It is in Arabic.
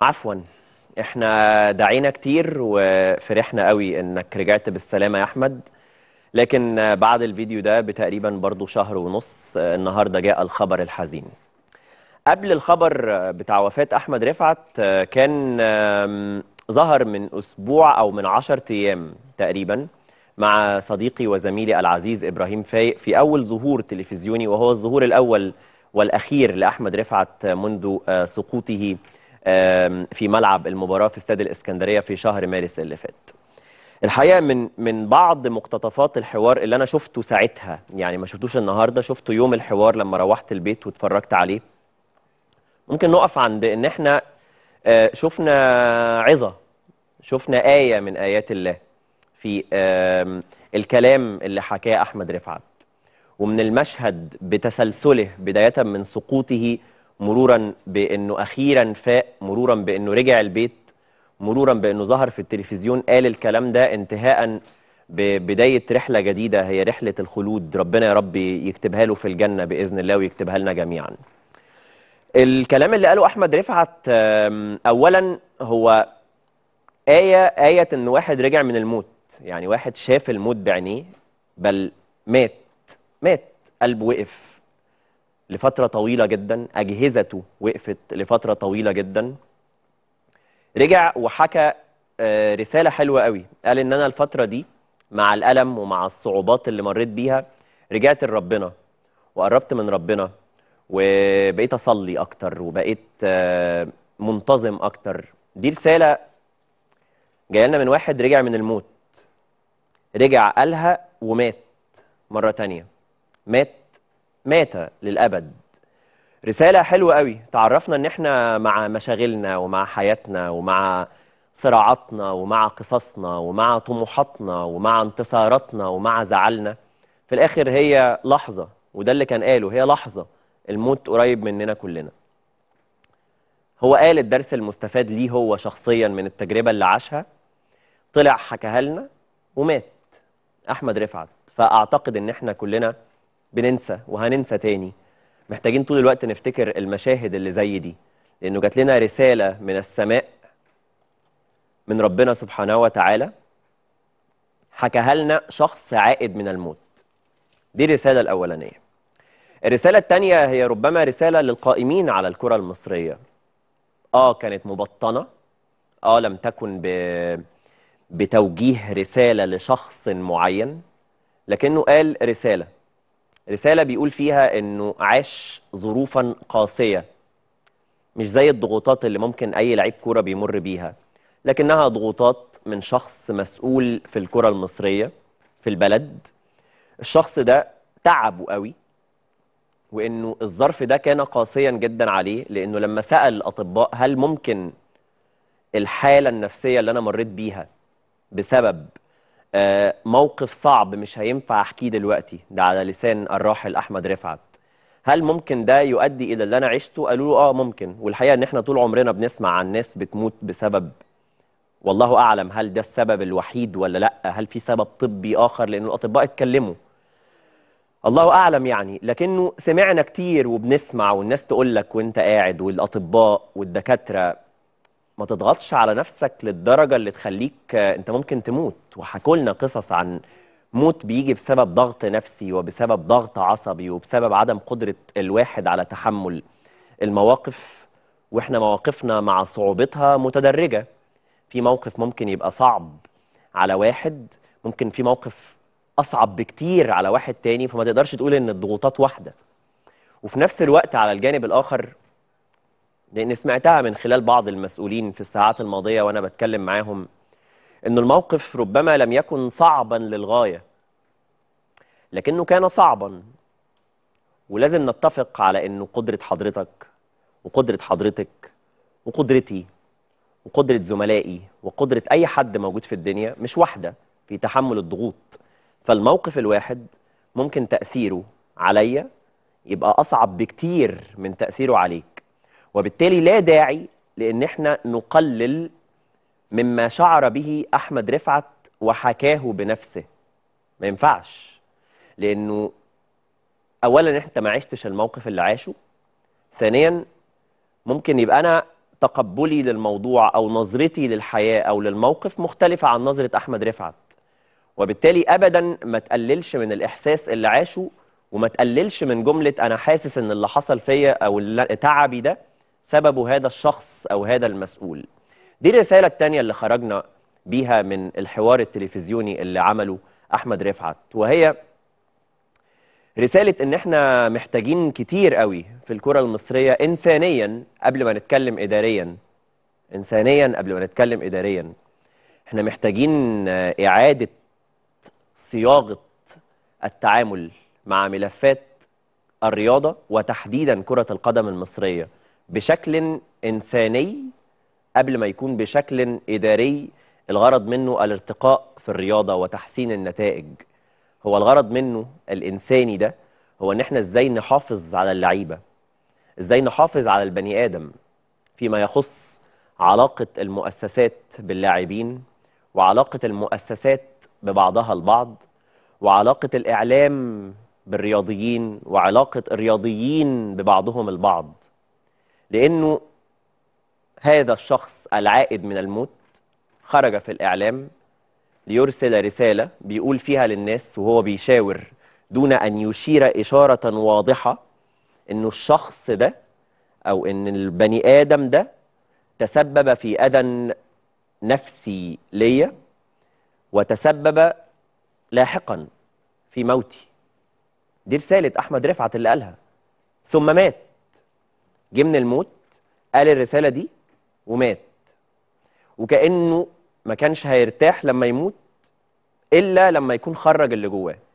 عفوا احنا دعينا كتير وفرحنا قوي انك رجعت بالسلامة يا احمد لكن بعد الفيديو ده بتقريبا برضو شهر ونص النهاردة جاء الخبر الحزين قبل الخبر بتاع وفاة احمد رفعت كان ظهر من اسبوع او من عشر ايام تقريبا مع صديقي وزميلي العزيز ابراهيم فايق في اول ظهور تلفزيوني وهو الظهور الاول والاخير لاحمد رفعت منذ آه، سقوطه في ملعب المباراه في استاد الاسكندريه في شهر مارس اللي فات الحقيقه من من بعض مقتطفات الحوار اللي انا شفته ساعتها يعني ما شفتوش النهارده شفته يوم الحوار لما روحت البيت واتفرجت عليه ممكن نقف عند ان احنا آه، شفنا عظه شفنا ايه من ايات الله في الكلام اللي حكاه احمد رفعت ومن المشهد بتسلسله بدايه من سقوطه مرورا بانه اخيرا فاق مرورا بانه رجع البيت مرورا بانه ظهر في التلفزيون قال الكلام ده انتهاء ببدايه رحله جديده هي رحله الخلود ربنا يا رب يكتبها له في الجنه باذن الله ويكتبها لنا جميعا الكلام اللي قاله احمد رفعت اولا هو ايه ايه ان واحد رجع من الموت يعني واحد شاف الموت بعينيه بل مات مات قلبه وقف لفترة طويلة جدا أجهزته وقفت لفترة طويلة جدا رجع وحكى آه، رسالة حلوة قوي قال إن أنا الفترة دي مع الألم ومع الصعوبات اللي مريت بيها رجعت لربنا وقربت من ربنا وبقيت أصلي أكتر وبقيت آه، منتظم أكتر دي رسالة جايه لنا من واحد رجع من الموت رجع قالها ومات مرة تانية مات مات للأبد رسالة حلوة قوي تعرفنا ان احنا مع مشاغلنا ومع حياتنا ومع صراعاتنا ومع قصصنا ومع طموحاتنا ومع انتصاراتنا ومع زعلنا في الآخر هي لحظة وده اللي كان قاله هي لحظة الموت قريب مننا كلنا هو قال الدرس المستفاد ليه هو شخصيا من التجربة اللي عاشها طلع حكاها لنا ومات أحمد رفعت فأعتقد إن إحنا كلنا بننسى وهننسى تاني محتاجين طول الوقت نفتكر المشاهد اللي زي دي لأنه جات لنا رسالة من السماء من ربنا سبحانه وتعالى حكاها لنا شخص عائد من الموت دي الرسالة الأولانية الرسالة الثانية هي ربما رسالة للقائمين على الكرة المصرية آه كانت مبطنة آه لم تكن ب... بتوجيه رسالة لشخص معين لكنه قال رسالة رسالة بيقول فيها إنه عاش ظروفا قاسية مش زي الضغوطات اللي ممكن أي لعيب كورة بيمر بيها لكنها ضغوطات من شخص مسؤول في الكرة المصرية في البلد الشخص ده تعبه قوي وإنه الظرف ده كان قاسيا جدا عليه لأنه لما سأل الأطباء هل ممكن الحالة النفسية اللي أنا مريت بيها بسبب آه، موقف صعب مش هينفع احكيه دلوقتي ده على لسان الراحل احمد رفعت هل ممكن ده يؤدي الى اللي انا عشته قالوا له اه ممكن والحقيقه ان احنا طول عمرنا بنسمع عن ناس بتموت بسبب والله اعلم هل ده السبب الوحيد ولا لا هل في سبب طبي اخر لان الاطباء اتكلموا الله اعلم يعني لكنه سمعنا كتير وبنسمع والناس تقول لك وانت قاعد والاطباء والدكاتره ما تضغطش على نفسك للدرجة اللي تخليك أنت ممكن تموت وحكولنا قصص عن موت بيجي بسبب ضغط نفسي وبسبب ضغط عصبي وبسبب عدم قدرة الواحد على تحمل المواقف وإحنا مواقفنا مع صعوبتها متدرجة في موقف ممكن يبقى صعب على واحد ممكن في موقف أصعب بكتير على واحد تاني فما تقدرش تقول إن الضغوطات واحدة وفي نفس الوقت على الجانب الآخر لأن سمعتها من خلال بعض المسؤولين في الساعات الماضية وأنا بتكلم معاهم أن الموقف ربما لم يكن صعبا للغاية لكنه كان صعبا ولازم نتفق على أنه قدرة حضرتك وقدرة حضرتك وقدرتي وقدرة زملائي وقدرة أي حد موجود في الدنيا مش واحدة في تحمل الضغوط فالموقف الواحد ممكن تأثيره عليا يبقى أصعب بكتير من تأثيره عليك وبالتالي لا داعي لأن احنا نقلل مما شعر به أحمد رفعت وحكاه بنفسه ما ينفعش لأنه أولا أنت ما عشتش الموقف اللي عاشه ثانيا ممكن يبقى أنا تقبلي للموضوع أو نظرتي للحياة أو للموقف مختلفة عن نظرة أحمد رفعت وبالتالي أبدا ما تقللش من الإحساس اللي عاشه وما تقللش من جملة أنا حاسس إن اللي حصل فيا أو تعبي ده سببه هذا الشخص أو هذا المسؤول دي الرسالة الثانية اللي خرجنا بيها من الحوار التلفزيوني اللي عمله أحمد رفعت وهي رسالة إن إحنا محتاجين كتير قوي في الكرة المصرية إنسانيا قبل ما نتكلم إداريا إنسانيا قبل ما نتكلم إداريا إحنا محتاجين إعادة صياغة التعامل مع ملفات الرياضة وتحديدا كرة القدم المصرية بشكل انساني قبل ما يكون بشكل اداري الغرض منه الارتقاء في الرياضه وتحسين النتائج هو الغرض منه الانساني ده هو ان احنا ازاي نحافظ على اللعيبه ازاي نحافظ على البني ادم فيما يخص علاقه المؤسسات باللاعبين وعلاقه المؤسسات ببعضها البعض وعلاقه الاعلام بالرياضيين وعلاقه الرياضيين ببعضهم البعض لأنه هذا الشخص العائد من الموت خرج في الإعلام ليرسل رسالة بيقول فيها للناس وهو بيشاور دون أن يشير إشارة واضحة إنه الشخص ده أو إن البني آدم ده تسبب في أذى نفسي ليا وتسبب لاحقا في موتي دي رسالة أحمد رفعت اللي قالها ثم مات جه من الموت قال الرساله دي ومات وكانه ما كانش هيرتاح لما يموت الا لما يكون خرج اللي جواه